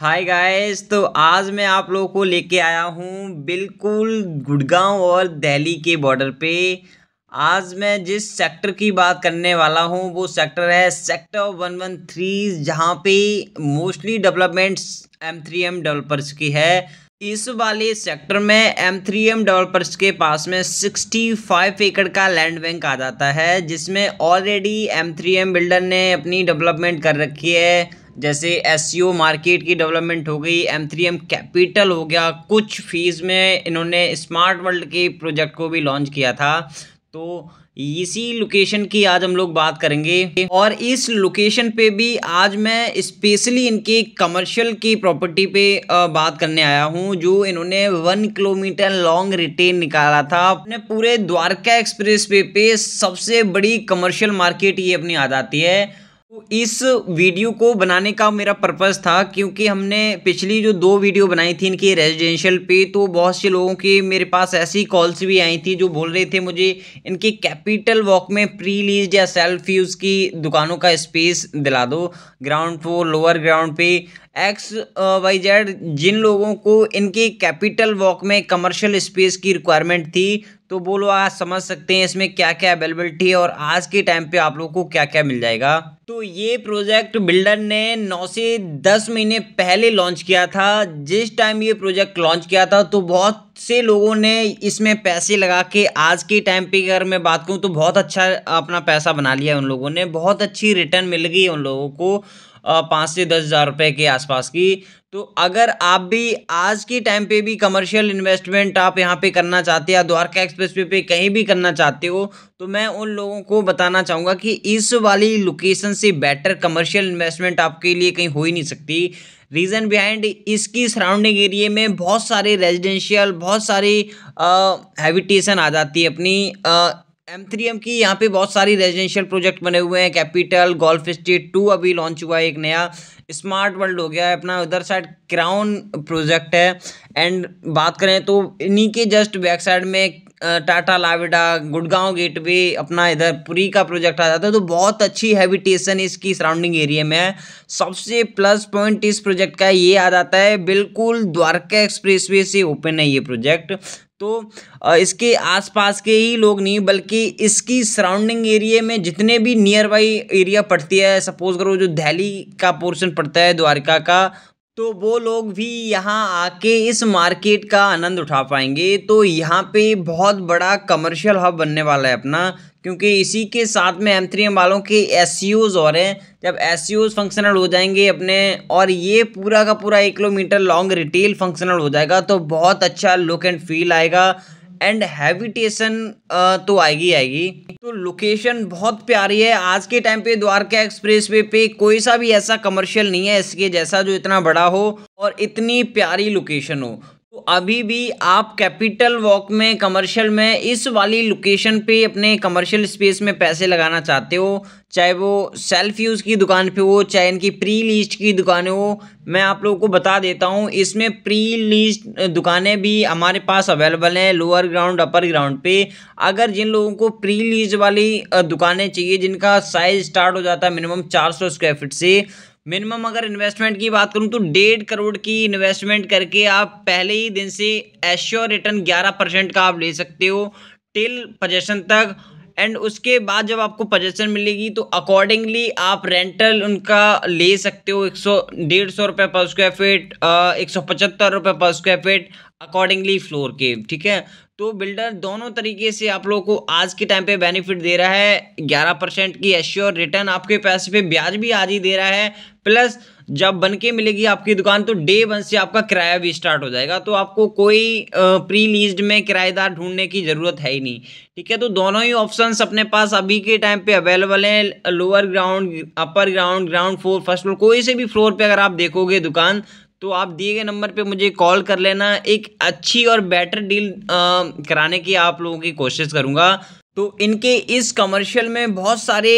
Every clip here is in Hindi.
हाय गाइस तो आज मैं आप लोगों को लेके आया हूँ बिल्कुल गुड़गांव और दिल्ली के बॉर्डर पे आज मैं जिस सेक्टर की बात करने वाला हूँ वो सेक्टर है सेक्टर वन वन थ्री जहाँ पे mostly developments M three M developers की है इस वाले सेक्टर में एम थ्री एम डेवलपर्स के पास में सिक्सटी फाइव एकड़ का लैंड बैंक आ जाता है जिसमें already M three M builder ने अपनी डेवलपमेंट कर रखी है जैसे एस मार्केट e की डेवलपमेंट हो गई एम थ्री एम कैपिटल हो गया कुछ फीस में इन्होंने स्मार्ट वर्ल्ड के प्रोजेक्ट को भी लॉन्च किया था तो इसी लोकेशन की आज हम लोग बात करेंगे और इस लोकेशन पे भी आज मैं स्पेशली इनके कमर्शियल की प्रॉपर्टी पे बात करने आया हूँ जो इन्होंने वन किलोमीटर लॉन्ग रिटेन निकाला था अपने पूरे द्वारका एक्सप्रेस वे पे, पे सबसे बड़ी कमर्शियल मार्केट ये अपनी आ जाती है इस वीडियो को बनाने का मेरा पर्पस था क्योंकि हमने पिछली जो दो वीडियो बनाई थी इनकी रेजिडेंशियल पे तो बहुत से लोगों के मेरे पास ऐसी कॉल्स भी आई थी जो बोल रहे थे मुझे इनके कैपिटल वॉक में प्री लीज या सेल्फ यूज़ की दुकानों का स्पेस दिला दो ग्राउंड फ्लोर लोअर ग्राउंड पे एक्स वाई जेड जिन लोगों को इनकी कैपिटल वॉक में कमर्शियल स्पेस की रिक्वायरमेंट थी तो वो लोग आज समझ सकते हैं इसमें क्या क्या अवेलेबिलिटी है और आज के टाइम पे आप लोगों को क्या क्या मिल जाएगा तो ये प्रोजेक्ट बिल्डर ने 9 से 10 महीने पहले लॉन्च किया था जिस टाइम ये प्रोजेक्ट लॉन्च किया था तो बहुत से लोगों ने इसमें पैसे लगा के आज के टाइम पे अगर मैं बात करूँ तो बहुत अच्छा अपना पैसा बना लिया उन लोगों ने बहुत अच्छी रिटर्न मिल गई उन लोगों को पाँच से दस हज़ार रुपये के आसपास की तो अगर आप भी आज के टाइम पे भी कमर्शियल इन्वेस्टमेंट आप यहाँ पे करना चाहते हैं या द्वारका एक्सप्रेस वे पे कहीं भी करना चाहते हो तो मैं उन लोगों को बताना चाहूँगा कि इस वाली लोकेशन से बेटर कमर्शियल इन्वेस्टमेंट आपके लिए कहीं हो ही नहीं सकती रीज़न बिहाइंड इसकी सराउंडिंग एरिए में बहुत सारे रेजिडेंशियल बहुत सारी हैबिटेशन आ जाती है अपनी एम थ्री एम की यहाँ पे बहुत सारी रेजिडेंशियल प्रोजेक्ट बने हुए हैं कैपिटल गोल्फ स्ट्रीट टू अभी लॉन्च हुआ है एक नया स्मार्ट वर्ल्ड हो गया है अपना उधर साइड क्राउन प्रोजेक्ट है एंड बात करें तो इन्हीं के जस्ट बैक साइड में Tata la vida Gurgaon gateway अपना इधर पुरी का प्रोजेक्ट आ जाता है तो बहुत अच्छी हैबिटेशन इसकी सराउंडिंग एरिया में है सबसे प्लस पॉइंट इस प्रोजेक्ट का ये आ जाता है बिल्कुल द्वारका एक्सप्रेस से ओपन है ये प्रोजेक्ट तो इसके आसपास के ही लोग नहीं बल्कि इसकी सराउंडिंग एरिया में जितने भी नियर बाई एरिया पड़ती है सपोज करो जो दिल्ली का पोर्शन पड़ता है द्वारका का तो वो लोग भी यहाँ आके इस मार्केट का आनंद उठा पाएंगे तो यहाँ पे बहुत बड़ा कमर्शियल हब बनने वाला है अपना क्योंकि इसी के साथ में एम थ्री एम वालों के एस e और हैं जब एस फंक्शनल e हो जाएंगे अपने और ये पूरा का पूरा एक किलोमीटर लॉन्ग रिटेल फंक्शनल हो जाएगा तो बहुत अच्छा लुक एंड फील आएगा एंड हैबिटेशन तो आएगी आएगी तो लोकेशन बहुत प्यारी है आज के टाइम पे द्वारका एक्सप्रेस वे पे कोई सा भी ऐसा कमर्शियल नहीं है इसके जैसा जो इतना बड़ा हो और इतनी प्यारी लोकेशन हो अभी भी आप कैपिटल वॉक में कमर्शियल में इस वाली लोकेशन पे अपने कमर्शियल स्पेस में पैसे लगाना चाहते हो चाहे वो सेल्फ यूज़ की दुकान पे हो चाहे इनकी प्री लीज की दुकानें हो मैं आप लोगों को बता देता हूँ इसमें प्री लीज दुकानें भी हमारे पास अवेलेबल हैं लोअर ग्राउंड अपर ग्राउंड पे अगर जिन लोगों को प्री लीज वाली दुकानें चाहिए जिनका साइज़ स्टार्ट हो जाता है मिनिमम चार सौ स्क्वायर फिट से मिनिमम अगर इन्वेस्टमेंट की बात करूं तो डेढ़ करोड़ की इन्वेस्टमेंट करके आप पहले ही दिन से एश्योर रिटर्न ग्यारह परसेंट का आप ले सकते हो टिल पजेशन तक एंड उसके बाद जब आपको पजेशन मिलेगी तो अकॉर्डिंगली आप रेंटल उनका ले सकते हो एक सौ डेढ़ सौ रुपये पर स्क्वायर फीट एक सौ पचहत्तर रुपये पर स्क्वायर फीट अकॉर्डिंगली फ्लोर के ठीक है तो बिल्डर दोनों तरीके से आप लोगों को आज के टाइम पे बेनिफिट दे रहा है ग्यारह परसेंट की एश्योर रिटर्न आपके पैसे पे ब्याज भी आज ही दे रहा है प्लस जब बन के मिलेगी आपकी दुकान तो डे वन से आपका किराया भी स्टार्ट हो जाएगा तो आपको कोई प्री लीज्ड में किराएदार ढूंढने की ज़रूरत है ही नहीं ठीक है तो दोनों ही ऑप्शंस अपने पास अभी के टाइम पे अवेलेबल हैं lower ground upper ground ground floor first floor कोई से भी फ्लोर पे अगर आप देखोगे दुकान तो आप दिए गए नंबर पे मुझे कॉल कर लेना एक अच्छी और बेटर डील कराने की आप लोगों की कोशिश करूँगा तो इनके इस कमर्शियल में बहुत सारे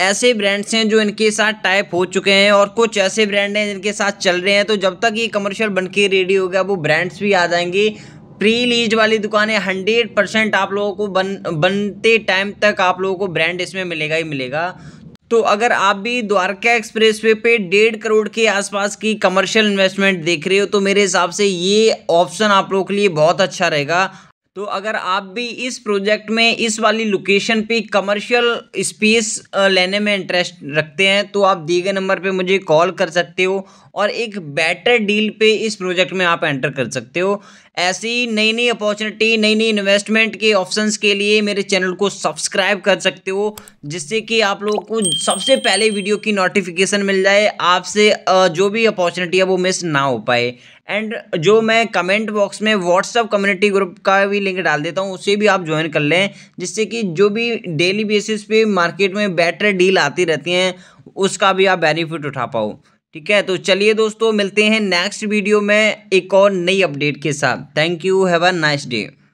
ऐसे ब्रांड्स हैं जो इनके साथ टाइप हो चुके हैं और कुछ ऐसे ब्रांड हैं जिनके साथ चल रहे हैं तो जब तक ये कमर्शियल बन के रेडी हो गया वो ब्रांड्स भी आ जाएंगे प्री लीज वाली दुकानें हंड्रेड परसेंट आप लोगों को बन बनते टाइम तक आप लोगों को ब्रांड इसमें मिलेगा ही मिलेगा तो अगर आप भी द्वारका एक्सप्रेसवे पे डेढ़ करोड़ के आसपास की कमर्शियल इन्वेस्टमेंट देख रहे हो तो मेरे हिसाब से ये ऑप्शन आप लोगों के लिए बहुत अच्छा रहेगा तो अगर आप भी इस प्रोजेक्ट में इस वाली लोकेशन पे कमर्शियल स्पेस लेने में इंटरेस्ट रखते हैं तो आप दिए गए नंबर पे मुझे कॉल कर सकते हो और एक बेटर डील पे इस प्रोजेक्ट में आप एंटर कर सकते हो ऐसी नई नई अपॉर्चुनिटी नई नई इन्वेस्टमेंट के ऑप्शंस के लिए मेरे चैनल को सब्सक्राइब कर सकते हो जिससे कि आप लोगों को सबसे पहले वीडियो की नोटिफिकेशन मिल जाए आपसे जो भी अपॉर्चुनिटी है वो मिस ना हो पाए एंड जो मैं कमेंट बॉक्स में व्हाट्सअप कम्युनिटी ग्रुप का भी लिंक डाल देता हूँ उसे भी आप ज्वाइन कर लें जिससे कि जो भी डेली बेसिस पे मार्केट में बेटर डील आती रहती हैं उसका भी आप बेनिफिट उठा पाओ ठीक है तो चलिए दोस्तों मिलते हैं नेक्स्ट वीडियो में एक और नई अपडेट के साथ thank you have a nice day